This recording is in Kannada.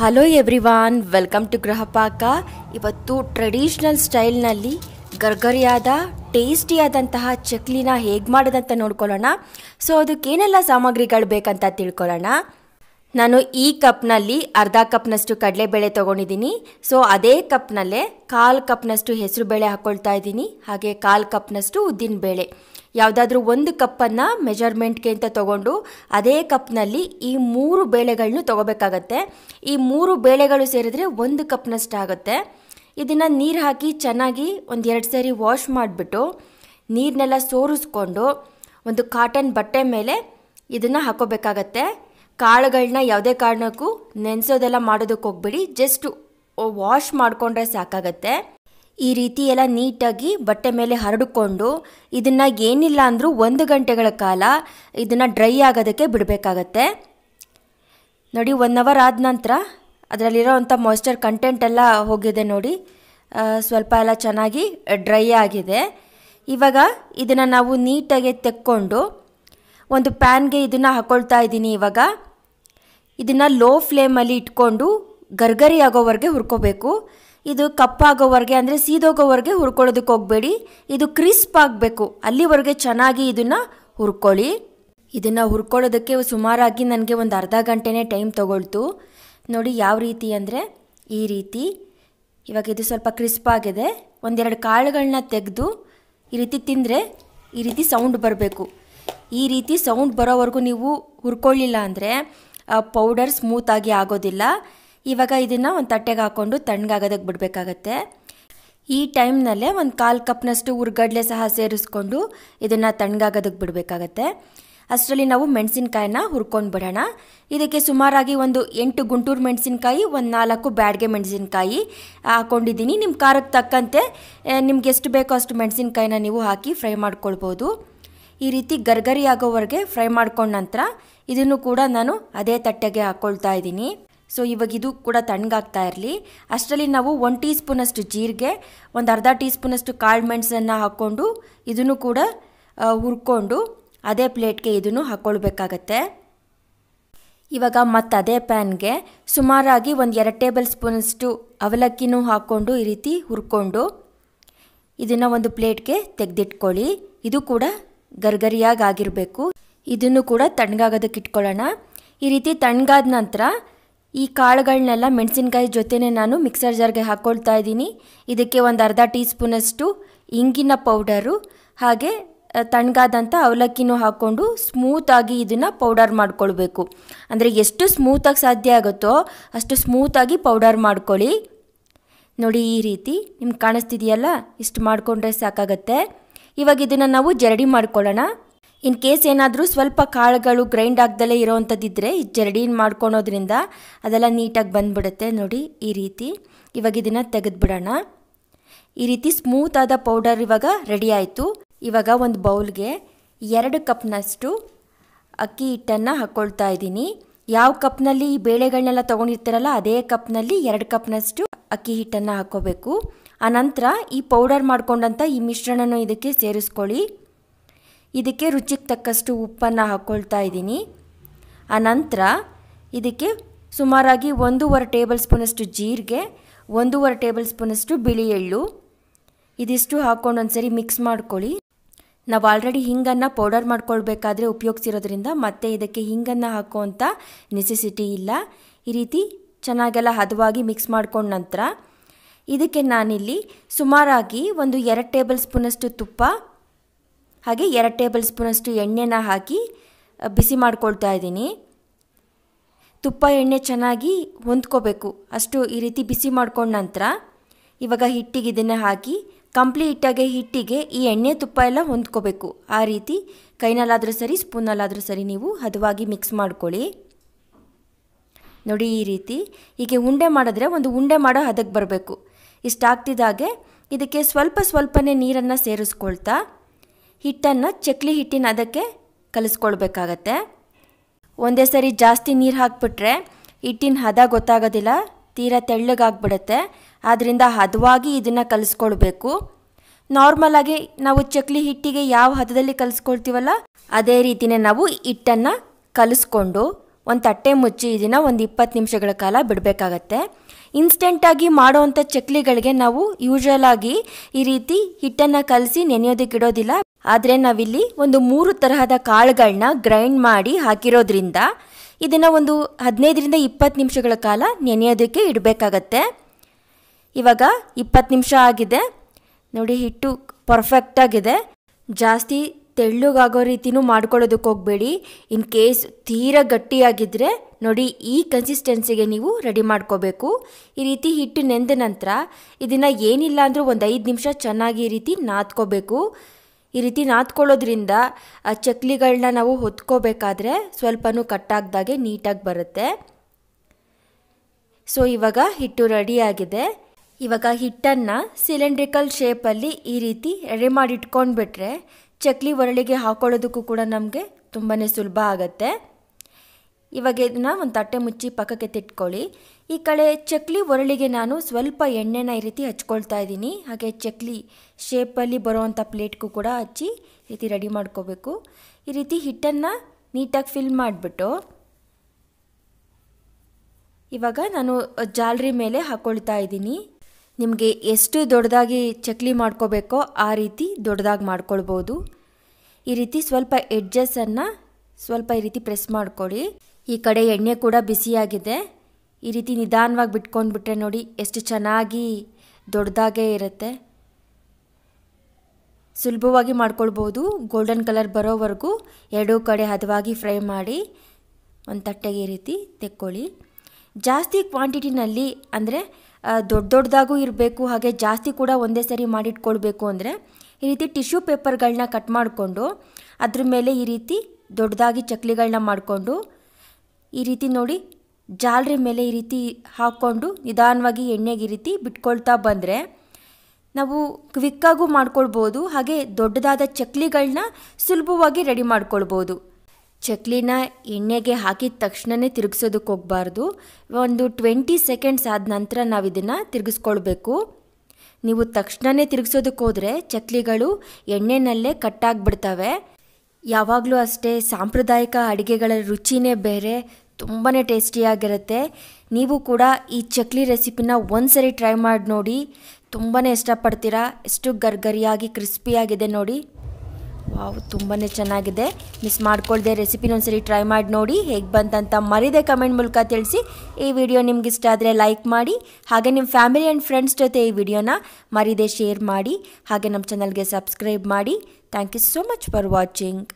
hello everyone welcome to Gruhapaka ಇವತ್ತು ಟ್ರೆಡಿಷ್ನಲ್ ಸ್ಟೈಲ್ನಲ್ಲಿ ಗರ್ಗರಿಯಾದ ಟೇಸ್ಟಿಯಾದಂತಹ ಚಕ್ಲಿನ ಹೇಗೆ ಮಾಡೋದಂತ ನೋಡ್ಕೊಳ್ಳೋಣ ಸೊ ಅದಕ್ಕೇನೆಲ್ಲ ಸಾಮಗ್ರಿಗಳು ಬೇಕಂತ ತಿಳ್ಕೊಳ್ಳೋಣ ನಾನು ಈ ಕಪ್ನಲ್ಲಿ ಅರ್ಧ ಕಪ್ನಷ್ಟು ಕಡಲೆಬೇಳೆ ತೊಗೊಂಡಿದ್ದೀನಿ ಸೊ ಅದೇ ಕಪ್ನಲ್ಲೇ ಕಾಲು ಕಪ್ನಷ್ಟು ಹೆಸರು ಬೇಳೆ ಹಾಕ್ಕೊಳ್ತಾ ಇದ್ದೀನಿ ಹಾಗೆ ಕಾಲು ಕಪ್ನಷ್ಟು ಉದ್ದಿನ ಬೇಳೆ ಯಾವುದಾದ್ರೂ ಒಂದು ಕಪ್ಪನ್ನು ಮೆಜರ್ಮೆಂಟ್ಗೆ ಅಂತ ತೊಗೊಂಡು ಅದೇ ಕಪ್ನಲ್ಲಿ ಈ ಮೂರು ಬೇಳೆಗಳನ್ನೂ ತೊಗೋಬೇಕಾಗತ್ತೆ ಈ ಮೂರು ಬೇಳೆಗಳು ಸೇರಿದ್ರೆ ಒಂದು ಕಪ್ನಷ್ಟು ಆಗುತ್ತೆ ಇದನ್ನು ನೀರು ಹಾಕಿ ಚೆನ್ನಾಗಿ ಒಂದು ಎರಡು ಸಾರಿ ವಾಶ್ ಮಾಡಿಬಿಟ್ಟು ನೀರನ್ನೆಲ್ಲ ಸೋರಿಸ್ಕೊಂಡು ಒಂದು ಕಾಟನ್ ಬಟ್ಟೆ ಮೇಲೆ ಇದನ್ನು ಹಾಕೋಬೇಕಾಗತ್ತೆ ಕಾಳುಗಳನ್ನ ಯಾವುದೇ ಕಾರಣಕ್ಕೂ ನೆನೆಸೋದೆಲ್ಲ ಮಾಡೋದಕ್ಕೆ ಹೋಗ್ಬಿಡಿ ಜಸ್ಟ್ ವಾಶ್ ಮಾಡಿಕೊಂಡ್ರೆ ಸಾಕಾಗತ್ತೆ ಈ ರೀತಿ ಎಲ್ಲ ನೀಟಾಗಿ ಬಟ್ಟೆ ಮೇಲೆ ಹರಡಿಕೊಂಡು ಇದನ್ನು ಏನಿಲ್ಲ ಅಂದರೂ ಒಂದು ಗಂಟೆಗಳ ಕಾಲ ಇದನ್ನು ಡ್ರೈ ಆಗೋದಕ್ಕೆ ಬಿಡಬೇಕಾಗತ್ತೆ ನೋಡಿ ಒನ್ ಅವರ್ ಆದ ನಂತರ ಅದರಲ್ಲಿರೋವಂಥ ಮಾಯ್ಚರ್ ಕಂಟೆಂಟ್ ಎಲ್ಲ ಹೋಗಿದೆ ನೋಡಿ ಸ್ವಲ್ಪ ಎಲ್ಲ ಚೆನ್ನಾಗಿ ಡ್ರೈ ಆಗಿದೆ ಇವಾಗ ಇದನ್ನು ನಾವು ನೀಟಾಗಿ ತೆಕ್ಕೊಂಡು ಒಂದು ಪ್ಯಾನ್ಗೆ ಇದನ್ನು ಹಾಕ್ಕೊಳ್ತಾ ಇದ್ದೀನಿ ಇವಾಗ ಇದನ್ನು ಲೋ ಫ್ಲೇಮಲ್ಲಿ ಇಟ್ಕೊಂಡು ಗರ್ಗರಿ ಆಗೋವರೆಗೆ ಹುರ್ಕೋಬೇಕು ಇದು ಕಪ್ಪಾಗೋವರೆಗೆ ಅಂದರೆ ಸೀದೋಗೋವರೆಗೆ ಹುರ್ಕೊಳ್ಳೋದಕ್ಕೆ ಹೋಗಬೇಡಿ ಇದು ಕ್ರಿಸ್ಪ್ ಆಗಬೇಕು ಅಲ್ಲಿವರೆಗೆ ಚೆನ್ನಾಗಿ ಇದನ್ನು ಹುರ್ಕೊಳ್ಳಿ ಇದನ್ನು ಹುರ್ಕೊಳ್ಳೋದಕ್ಕೆ ಸುಮಾರಾಗಿ ನನಗೆ ಒಂದು ಅರ್ಧ ಗಂಟೆನೇ ಟೈಮ್ ತೊಗೊಳ್ತು ನೋಡಿ ಯಾವ ರೀತಿ ಅಂದರೆ ಈ ರೀತಿ ಇವಾಗ ಇದು ಸ್ವಲ್ಪ ಕ್ರಿಸ್ಪ್ ಆಗಿದೆ ಒಂದೆರಡು ಕಾಳುಗಳನ್ನ ತೆಗೆದು ಈ ರೀತಿ ತಿಂದರೆ ಈ ರೀತಿ ಸೌಂಡ್ ಬರಬೇಕು ಈ ರೀತಿ ಸೌಂಡ್ ಬರೋವರೆಗೂ ನೀವು ಹುರ್ಕೊಳ್ಳಿಲ್ಲ ಅಂದರೆ ಪೌಡರ್ ಸ್ಮೂತಾಗಿ ಆಗೋದಿಲ್ಲ ಇವಾಗ ಇದನ್ನು ಒಂದು ತಟ್ಟೆಗೆ ಹಾಕ್ಕೊಂಡು ತಣ್ಣಗಾಗೋದಕ್ಕೆ ಬಿಡಬೇಕಾಗತ್ತೆ ಈ ಟೈಮ್ನಲ್ಲೇ ಒಂದು ಕಾಲು ಕಪ್ನಷ್ಟು ಹುರ್ಗಡ್ಲೆ ಸಹ ಸೇರಿಸ್ಕೊಂಡು ಇದನ್ನು ತಣ್ಣಗಾಗೋದಕ್ಕೆ ಬಿಡಬೇಕಾಗತ್ತೆ ಅಷ್ಟರಲ್ಲಿ ನಾವು ಮೆಣಸಿನಕಾಯಿನ ಹುರ್ಕೊಂಡು ಬಿಡೋಣ ಇದಕ್ಕೆ ಸುಮಾರಾಗಿ ಒಂದು ಎಂಟು ಗುಂಟೂರು ಮೆಣಸಿನಕಾಯಿ ಒಂದು ನಾಲ್ಕು ಬ್ಯಾಡ್ಗೆ ಮೆಣಸಿನಕಾಯಿ ಹಾಕ್ಕೊಂಡಿದ್ದೀನಿ ನಿಮ್ಮ ಖಾರಕ್ಕೆ ತಕ್ಕಂತೆ ನಿಮ್ಗೆ ಎಷ್ಟು ಬೇಕೋ ಅಷ್ಟು ಮೆಣಸಿನ್ಕಾಯಿನ ನೀವು ಹಾಕಿ ಫ್ರೈ ಮಾಡ್ಕೊಳ್ಬೋದು ಈ ರೀತಿ ಗರ್ಗರಿ ಆಗೋವರೆಗೆ ಫ್ರೈ ಮಾಡ್ಕೊಂಡ ನಂತರ ಇದನ್ನು ಕೂಡ ನಾನು ಅದೇ ತಟ್ಟೆಗೆ ಹಾಕ್ಕೊಳ್ತಾ ಇದ್ದೀನಿ ಸೊ ಇವಾಗ ಇದು ಕೂಡ ತಣ್ಣಗಾಗ್ತಾ ಇರಲಿ ಅಷ್ಟರಲ್ಲಿ ನಾವು ಒನ್ ಟೀ ಸ್ಪೂನಷ್ಟು ಜೀರಿಗೆ ಒಂದು ಅರ್ಧ ಟೀ ಸ್ಪೂನಷ್ಟು ಕಾಳು ಮೆಣಸನ್ನು ಹಾಕ್ಕೊಂಡು ಇದನ್ನು ಕೂಡ ಹುರ್ಕೊಂಡು ಅದೇ ಪ್ಲೇಟ್ಗೆ ಇದನ್ನು ಹಾಕ್ಕೊಳ್ಬೇಕಾಗತ್ತೆ ಇವಾಗ ಮತ್ತು ಅದೇ ಪ್ಯಾನ್ಗೆ ಸುಮಾರಾಗಿ ಒಂದು ಎರಡು ಟೇಬಲ್ ಸ್ಪೂನಷ್ಟು ಅವಲಕ್ಕಿನೂ ಹಾಕ್ಕೊಂಡು ಈ ರೀತಿ ಹುರ್ಕೊಂಡು ಇದನ್ನು ಒಂದು ಪ್ಲೇಟ್ಗೆ ತೆಗೆದಿಟ್ಕೊಳ್ಳಿ ಇದು ಕೂಡ ಗರ್ಗರಿಯಾಗಿ ಆಗಿರಬೇಕು ಇದನ್ನು ಕೂಡ ತಣ್ಣಗಾಗೋದಕ್ಕೆ ಇಟ್ಕೊಳ್ಳೋಣ ಈ ರೀತಿ ತಣ್ಣಗಾದ ನಂತರ ಈ ಕಾಳುಗಳನ್ನೆಲ್ಲ ಮೆಣಸಿನ್ಕಾಯಿ ಜೊತೆನೇ ನಾನು ಮಿಕ್ಸರ್ ಜಾರ್ಗೆ ಹಾಕ್ಕೊಳ್ತಾ ಇದ್ದೀನಿ ಇದಕ್ಕೆ ಒಂದು ಅರ್ಧ ಟೀ ಸ್ಪೂನಷ್ಟು ಇಂಗಿನ ಪೌಡರು ಹಾಗೆ ತಣ್ಣಗಾದಂಥ ಅವಲಕ್ಕಿನೂ ಹಾಕ್ಕೊಂಡು ಸ್ಮೂತಾಗಿ ಇದನ್ನು ಪೌಡರ್ ಮಾಡ್ಕೊಳ್ಬೇಕು ಅಂದರೆ ಎಷ್ಟು ಸ್ಮೂತಾಗಿ ಸಾಧ್ಯ ಆಗುತ್ತೋ ಅಷ್ಟು ಸ್ಮೂತಾಗಿ ಪೌಡರ್ ಮಾಡ್ಕೊಳ್ಳಿ ನೋಡಿ ಈ ರೀತಿ ನಿಮ್ಗೆ ಕಾಣಿಸ್ತಿದೆಯಲ್ಲ ಇಷ್ಟು ಮಾಡಿಕೊಂಡ್ರೆ ಸಾಕಾಗತ್ತೆ ಇವಾಗ ಇದನ್ನು ನಾವು ಜರಡಿ ಮಾಡ್ಕೊಳ್ಳೋಣ ಇನ್ ಕೇಸ್ ಏನಾದರೂ ಸ್ವಲ್ಪ ಕಾಳುಗಳು ಗ್ರೈಂಡ್ ಆಗ್ದಲೇ ಇರೋವಂಥದ್ದಿದ್ದರೆ ಜರಡಿನ ಮಾಡ್ಕೊಳೋದ್ರಿಂದ ಅದೆಲ್ಲ ನೀಟಾಗಿ ಬಂದ್ಬಿಡುತ್ತೆ ನೋಡಿ ಈ ರೀತಿ ಇವಾಗ ಇದನ್ನು ತೆಗೆದುಬಿಡೋಣ ಈ ರೀತಿ ಸ್ಮೂತ್ ಆದ ಪೌಡರ್ ಇವಾಗ ರೆಡಿ ಆಯಿತು ಇವಾಗ ಒಂದು ಬೌಲ್ಗೆ ಎರಡು ಕಪ್ನಷ್ಟು ಅಕ್ಕಿ ಹಿಟ್ಟನ್ನು ಹಾಕ್ಕೊಳ್ತಾ ಇದ್ದೀನಿ ಯಾವ ಕಪ್ನಲ್ಲಿ ಈ ಬೇಳೆಗಳನ್ನೆಲ್ಲ ತೊಗೊಂಡಿರ್ತಾರಲ್ಲ ಅದೇ ಕಪ್ನಲ್ಲಿ ಎರಡು ಕಪ್ನಷ್ಟು ಅಕ್ಕಿ ಹಿಟ್ಟನ್ನು ಹಾಕ್ಕೋಬೇಕು ಆನಂತರ ಈ ಪೌಡರ್ ಮಾಡಿಕೊಂಡಂಥ ಈ ಮಿಶ್ರಣನೂ ಇದಕ್ಕೆ ಸೇರಿಸ್ಕೊಳ್ಳಿ ಇದಕ್ಕೆ ರುಚಿಗೆ ತಕ್ಕಷ್ಟು ಉಪ್ಪನ್ನು ಹಾಕ್ಕೊಳ್ತಾ ಇದ್ದೀನಿ ಆನಂತರ ಇದಕ್ಕೆ ಸುಮಾರಾಗಿ ಒಂದೂವರೆ ಟೇಬಲ್ ಸ್ಪೂನಷ್ಟು ಜೀರಿಗೆ ಒಂದೂವರೆ ಟೇಬಲ್ ಸ್ಪೂನಷ್ಟು ಬಿಳಿ ಎಳ್ಳು ಇದಿಷ್ಟು ಹಾಕ್ಕೊಂಡು ಒಂದ್ಸರಿ ಮಿಕ್ಸ್ ಮಾಡ್ಕೊಳ್ಳಿ ನಾವು ಆಲ್ರೆಡಿ ಹಿಂಗನ್ನು ಪೌಡರ್ ಮಾಡ್ಕೊಳ್ಬೇಕಾದ್ರೆ ಉಪಯೋಗಿಸಿರೋದ್ರಿಂದ ಮತ್ತೆ ಇದಕ್ಕೆ ಹಿಂಗನ್ನು ಹಾಕುವಂಥ ನೆಸೆಸಿಟಿ ಇಲ್ಲ ಈ ರೀತಿ ಚೆನ್ನಾಗೆಲ್ಲ ಹದವಾಗಿ ಮಿಕ್ಸ್ ಮಾಡ್ಕೊಂಡ ನಂತರ ಇದಕ್ಕೆ ನಾನಿಲ್ಲಿ ಸುಮಾರಾಗಿ ಒಂದು ಎರಡು ಟೇಬಲ್ ಸ್ಪೂನಷ್ಟು ತುಪ್ಪ ಹಾಗೆ ಎರಡು ಟೇಬಲ್ ಸ್ಪೂನಷ್ಟು ಎಣ್ಣೆನ ಹಾಕಿ ಬಿಸಿ ಮಾಡ್ಕೊಳ್ತಾ ಇದ್ದೀನಿ ತುಪ್ಪ ಎಣ್ಣೆ ಚೆನ್ನಾಗಿ ಹೊಂದ್ಕೋಬೇಕು ಅಷ್ಟು ಈ ರೀತಿ ಬಿಸಿ ಮಾಡ್ಕೊಂಡ ನಂತರ ಇವಾಗ ಹಿಟ್ಟಿಗೆ ಇದನ್ನು ಹಾಕಿ ಕಂಪ್ಲೀಟಾಗಿ ಹಿಟ್ಟಿಗೆ ಈ ಎಣ್ಣೆ ತುಪ್ಪ ಎಲ್ಲ ಹೊಂದ್ಕೋಬೇಕು ಆ ರೀತಿ ಕೈನಲ್ಲಾದರೂ ಸರಿ ಸ್ಪೂನಲ್ಲಾದರೂ ಸರಿ ನೀವು ಹದವಾಗಿ ಮಿಕ್ಸ್ ಮಾಡ್ಕೊಳ್ಳಿ ನೋಡಿ ಈ ರೀತಿ ಹೀಗೆ ಉಂಡೆ ಮಾಡಿದ್ರೆ ಒಂದು ಉಂಡೆ ಮಾಡೋ ಹದಕ್ಕೆ ಬರಬೇಕು ಇಷ್ಟಾಗ್ತಿದ್ದಾಗೆ ಇದಕ್ಕೆ ಸ್ವಲ್ಪ ಸ್ವಲ್ಪನೇ ನೀರನ್ನು ಸೇರಿಸ್ಕೊಳ್ತಾ ಹಿಟ್ಟನ್ನು ಚಕ್ಲಿ ಹಿಟ್ಟಿನ ಅದಕ್ಕೆ ಕಲಿಸ್ಕೊಳ್ಬೇಕಾಗತ್ತೆ ಒಂದೇ ಸರಿ ಜಾಸ್ತಿ ನೀರು ಹಾಕಿಬಿಟ್ರೆ ಹಿಟ್ಟಿನ ಹದ ಗೊತ್ತಾಗೋದಿಲ್ಲ ತೀರಾ ತೆಳ್ಳಗಾಗ್ಬಿಡುತ್ತೆ ಆದ್ದರಿಂದ ಹದವಾಗಿ ಇದನ್ನು ಕಲಿಸ್ಕೊಳ್ಬೇಕು ನಾರ್ಮಲಾಗಿ ನಾವು ಚಕ್ಲಿ ಹಿಟ್ಟಿಗೆ ಯಾವ ಹದದಲ್ಲಿ ಕಲಿಸ್ಕೊಳ್ತೀವಲ್ಲ ಅದೇ ರೀತಿಯೇ ನಾವು ಹಿಟ್ಟನ್ನು ಕಲಿಸ್ಕೊಂಡು ಒಂದು ತಟ್ಟೆ ಮುಚ್ಚಿ ಇದನ್ನು ಒಂದು ಇಪ್ಪತ್ತು ನಿಮಿಷಗಳ ಕಾಲ ಬಿಡಬೇಕಾಗತ್ತೆ ಇನ್ಸ್ಟೆಂಟಾಗಿ ಮಾಡೋವಂಥ ಚಕ್ಲಿಗಳಿಗೆ ನಾವು ಆಗಿ ಈ ರೀತಿ ಹಿಟ್ಟನ್ನು ಕಲಸಿ ಇಡೋದಿಲ್ಲ ಆದರೆ ನಾವಿಲ್ಲಿ ಒಂದು ಮೂರು ತರಹದ ಕಾಳುಗಳನ್ನ ಗ್ರೈಂಡ್ ಮಾಡಿ ಹಾಕಿರೋದ್ರಿಂದ ಇದನ್ನು ಒಂದು ಹದಿನೈದರಿಂದ ಇಪ್ಪತ್ತು ನಿಮಿಷಗಳ ಕಾಲ ನೆನೆಯೋದಕ್ಕೆ ಇಡಬೇಕಾಗತ್ತೆ ಇವಾಗ ಇಪ್ಪತ್ತು ನಿಮಿಷ ಆಗಿದೆ ನೋಡಿ ಹಿಟ್ಟು ಪರ್ಫೆಕ್ಟಾಗಿದೆ ಜಾಸ್ತಿ ತೆಳ್ಳಗಾಗೋ ರೀತಿನೂ ಮಾಡ್ಕೊಳ್ಳೋದಕ್ಕೆ ಹೋಗಬೇಡಿ ಇನ್ ಕೇಸ್ ತೀರಾ ಗಟ್ಟಿಯಾಗಿದ್ದರೆ ನೋಡಿ ಈ ಕನ್ಸಿಸ್ಟೆನ್ಸಿಗೆ ನೀವು ರೆಡಿ ಮಾಡ್ಕೋಬೇಕು ಈ ರೀತಿ ಹಿಟ್ಟು ನೆಂದ ನಂತರ ಇದನ್ನು ಏನಿಲ್ಲ ಅಂದರೂ ಒಂದು ಐದು ನಿಮಿಷ ಚೆನ್ನಾಗಿ ಈ ರೀತಿ ನಾದ್ಕೋಬೇಕು ಈ ರೀತಿ ನಾದ್ಕೊಳ್ಳೋದ್ರಿಂದ ಚಕ್ಲಿಗಳನ್ನ ನಾವು ಹೊತ್ಕೋಬೇಕಾದ್ರೆ ಸ್ವಲ್ಪನೂ ಕಟ್ಟಾಗ್ದಾಗೆ ನೀಟಾಗಿ ಬರುತ್ತೆ ಸೊ ಇವಾಗ ಹಿಟ್ಟು ರೆಡಿಯಾಗಿದೆ ಇವಾಗ ಹಿಟ್ಟನ್ನು ಸಿಲಿಂಡ್ರಿಕಲ್ ಶೇಪಲ್ಲಿ ಈ ರೀತಿ ರೆಡಿ ಮಾಡಿಟ್ಕೊಂಡ್ಬಿಟ್ರೆ ಚಕ್ಲಿ ಒರಳಿಗೆ ಹಾಕೊಳ್ಳೋದಕ್ಕೂ ಕೂಡ ನಮಗೆ ತುಂಬಾ ಸುಲಭ ಆಗುತ್ತೆ ಇವಾಗ ಇದನ್ನ ಒಂದು ತಟ್ಟೆ ಮುಚ್ಚಿ ಪಕ್ಕಕ್ಕೆ ತಿಟ್ಕೊಳ್ಳಿ ಈ ಕಡೆ ಚಕ್ಲಿ ಒರಳಿಗೆ ನಾನು ಸ್ವಲ್ಪ ಎಣ್ಣೆನ ಈ ರೀತಿ ಹಚ್ಕೊಳ್ತಾ ಇದ್ದೀನಿ ಹಾಗೆ ಚಕ್ಲಿ ಶೇಪಲ್ಲಿ ಬರೋವಂಥ ಪ್ಲೇಟ್ಗೂ ಕೂಡ ಹಚ್ಚಿ ಈ ರೀತಿ ರೆಡಿ ಮಾಡ್ಕೋಬೇಕು ಈ ರೀತಿ ಹಿಟ್ಟನ್ನು ನೀಟಾಗಿ ಫಿಲ್ ಮಾಡಿಬಿಟ್ಟು ಇವಾಗ ನಾನು ಜಾಲರಿ ಮೇಲೆ ಹಾಕ್ಕೊಳ್ತಾ ಇದ್ದೀನಿ ನಿಮಗೆ ಎಷ್ಟು ದೊಡ್ಡದಾಗಿ ಚಕ್ಲಿ ಮಾಡ್ಕೋಬೇಕೋ ಆ ರೀತಿ ದೊಡ್ಡದಾಗಿ ಮಾಡ್ಕೊಳ್ಬೋದು ಈ ರೀತಿ ಸ್ವಲ್ಪ ಎಡ್ಜಸ್ಸನ್ನು ಸ್ವಲ್ಪ ಈ ರೀತಿ ಪ್ರೆಸ್ ಮಾಡಿಕೊಡಿ ಈ ಕಡೆ ಎಣ್ಣೆ ಕೂಡ ಬಿಸಿಯಾಗಿದೆ ಈ ರೀತಿ ನಿಧಾನವಾಗಿ ಬಿಟ್ಕೊಂಡ್ಬಿಟ್ರೆ ನೋಡಿ ಎಷ್ಟು ಚೆನ್ನಾಗಿ ದೊಡ್ಡದಾಗೇ ಇರುತ್ತೆ ಸುಲಭವಾಗಿ ಮಾಡ್ಕೊಳ್ಬೋದು ಗೋಲ್ಡನ್ ಕಲರ್ ಬರೋವರೆಗೂ ಎರಡೂ ಕಡೆ ಹದವಾಗಿ ಫ್ರೈ ಮಾಡಿ ಒಂದು ತಟ್ಟೆಗೆ ಈ ರೀತಿ ತೆಕ್ಕೊಳ್ಳಿ ಜಾಸ್ತಿ ಕ್ವಾಂಟಿಟಿನಲ್ಲಿ ಅಂದರೆ ದೊಡ್ಡ ದೊಡ್ಡದಾಗೂ ಇರಬೇಕು ಹಾಗೆ ಜಾಸ್ತಿ ಕೂಡ ಒಂದೇ ಸರಿ ಮಾಡಿಟ್ಕೊಳ್ಬೇಕು ಅಂದರೆ ಈ ರೀತಿ ಟಿಶ್ಯೂ ಪೇಪರ್ಗಳನ್ನ ಕಟ್ ಮಾಡಿಕೊಂಡು ಅದ್ರ ಮೇಲೆ ಈ ರೀತಿ ದೊಡ್ಡದಾಗಿ ಚಕ್ಲಿಗಳನ್ನ ಮಾಡಿಕೊಂಡು ಈ ರೀತಿ ನೋಡಿ ಜಾಲರಿ ಮೇಲೆ ಈ ರೀತಿ ಹಾಕ್ಕೊಂಡು ನಿಧಾನವಾಗಿ ಎಣ್ಣೆಗೆ ಈ ರೀತಿ ಬಿಟ್ಕೊಳ್ತಾ ಬಂದರೆ ನಾವು ಕ್ವಿಕ್ಕಾಗೂ ಮಾಡ್ಕೊಳ್ಬೋದು ಹಾಗೆ ದೊಡ್ಡದಾದ ಚಕ್ಲಿಗಳನ್ನ ಸುಲಭವಾಗಿ ರೆಡಿ ಮಾಡ್ಕೊಳ್ಬೋದು ಚಕ್ಲಿನ ಎಣ್ಣೆಗೆ ಹಾಕಿದ ತಕ್ಷಣವೇ ತಿರುಗಿಸೋದಕ್ಕೆ ಹೋಗಬಾರ್ದು ಒಂದು ಟ್ವೆಂಟಿ ಸೆಕೆಂಡ್ಸ್ ಆದ ನಂತರ ನಾವು ಇದನ್ನು ತಿರುಗಿಸ್ಕೊಳ್ಬೇಕು ನೀವು ತಕ್ಷಣವೇ ತಿರುಗಿಸೋದಕ್ಕೆ ಹೋದರೆ ಚಕ್ಲಿಗಳು ಎಣ್ಣೆನಲ್ಲೇ ಕಟ್ಟಾಗಿಬಿಡ್ತವೆ ಯಾವಾಗಲೂ ಅಷ್ಟೇ ಸಾಂಪ್ರದಾಯಿಕ ಅಡುಗೆಗಳ ರುಚಿಯೇ ಬೇರೆ ತುಂಬಾ ಟೇಸ್ಟಿಯಾಗಿರುತ್ತೆ ನೀವು ಕೂಡ ಈ ಚಕ್ಲಿ ರೆಸಿಪಿನ ಒಂದು ಸರಿ ಟ್ರೈ ಮಾಡಿ ನೋಡಿ ತುಂಬಾ ಇಷ್ಟಪಡ್ತೀರಾ ಎಷ್ಟು ಗರ್ಗರಿಯಾಗಿ ಕ್ರಿಸ್ಪಿಯಾಗಿದೆ ನೋಡಿ ವಾವ್ ತುಂಬಾ ಚೆನ್ನಾಗಿದೆ ಮಿಸ್ ಮಾಡ್ಕೊಳ್ಳದೆ ರೆಸಿಪಿನ ಒಂದ್ಸರಿ ಟ್ರೈ ಮಾಡಿ ನೋಡಿ ಹೇಗೆ ಬಂತಂತ ಮರಿದೆ ಕಮೆಂಟ್ ಮೂಲಕ ತಿಳಿಸಿ ಈ ವಿಡಿಯೋ ನಿಮ್ಗೆ ಇಷ್ಟ ಆದರೆ ಲೈಕ್ ಮಾಡಿ ಹಾಗೆ ನಿಮ್ಮ ಫ್ಯಾಮಿಲಿ ಆ್ಯಂಡ್ ಫ್ರೆಂಡ್ಸ್ ಜೊತೆ ಈ ವಿಡಿಯೋನ ಮರಿದೆ ಶೇರ್ ಮಾಡಿ ಹಾಗೆ ನಮ್ಮ ಚಾನಲ್ಗೆ ಸಬ್ಸ್ಕ್ರೈಬ್ ಮಾಡಿ thank you so much for watching